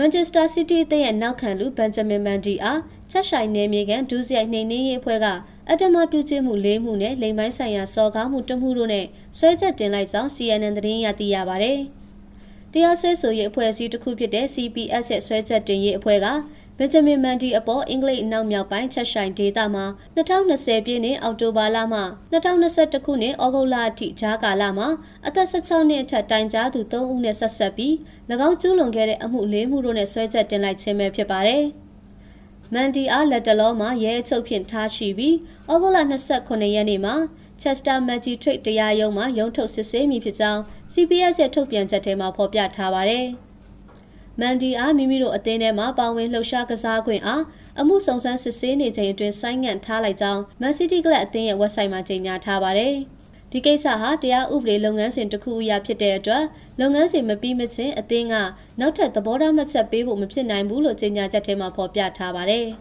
မန်ချက်စတာစီးတီးအသင်းရဲ့နောက်ခံလူဘန်ဂျမင်မန်ဒီအားချက်ဆိုင်နယ်မြေကန်ဒူးစရိုက်နှိမ်နှင်းရေးအဖွဲ့ကအတ္တမပြုကျင့်မှု၄မှုနဲ့လိမ်ပိုင်းဆိုင်ရာစော်ကားမှုတစ်မှုတို့နဲ့ဆွဲချက်တင်လိုက်ကြောင်း CNN သတင်းရသိရပါဗျ။တရားစွဲဆိုရေးအဖွဲ့အစည်းတစ်ခုဖြစ်တဲ့ CPS ရဲ့ဆွဲချက်တင်ရေးအဖွဲ့ကဘင်ဂျမင်မန်ဒီအပေါ်အင်္ဂလိပ်အနောက်မြောက်ပိုင်းချက်ဆိုင်ဒေသမှာ2020ပြည့်နှစ်အောက်တိုဘာလမှ2021ခုနှစ်ဩဂုတ်လအထိကြားကာလမှာအသက်16နှစ်အထက်တိုင်ကြားသူ3ဦးနဲ့ဆက်ဆက်ပြီး၎င်းကျူးလွန်ခဲ့တဲ့အမှု၄မှုတို့နဲ့ဆွဲချက်တင်လိုက်ခြင်းပဲဖြစ်ပါတယ်။မန်ဒီအားလက်တလောမှာရဲအချုပ်ဖြင့်ထားရှိပြီးဩဂုတ်လ29ရက်နေ့မှာ Chester Magistrate တရားရုံးမှာရုံးထုတ်စစ်ဆေးမည်ဖြစ်ကြောင်း CPS ရဲ့ထုတ်ပြန်ချက်ထဲမှာဖော်ပြထားပါတယ်။မန်ဒီအားမိမိတို့အသင်းထဲမှာပါဝင်လှုပ်ရှားကစားခွင့်အားအမှုဆောင်ဆန်းစစ်ဆေးနေချိန်အတွင်းဆိုင်းငံ့ထားလိုက်ကြောင်းမန်စီးတီးကလပ်အသင်းရဲ့ website မှာကြေညာထားပါတယ်။ဒီကိစ္စဟာတရားဥပဒေလုပ်ငန်းစဉ်တစ်ခုအရာဖြစ်တဲ့အတွက်လုပ်ငန်းစဉ်မပြီးမချင်းအသင်းကနောက်ထပ်သဘောထားမှတ်ချက်ပေးဖို့မဖြစ်နိုင်ဘူးလို့ကြေညာချက်ထဲမှာဖော်ပြထားပါတယ်။